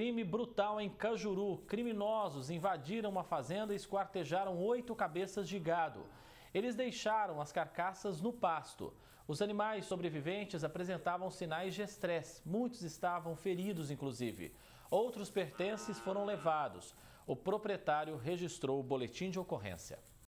Crime brutal em Cajuru. Criminosos invadiram uma fazenda e esquartejaram oito cabeças de gado. Eles deixaram as carcaças no pasto. Os animais sobreviventes apresentavam sinais de estresse. Muitos estavam feridos, inclusive. Outros pertences foram levados. O proprietário registrou o boletim de ocorrência.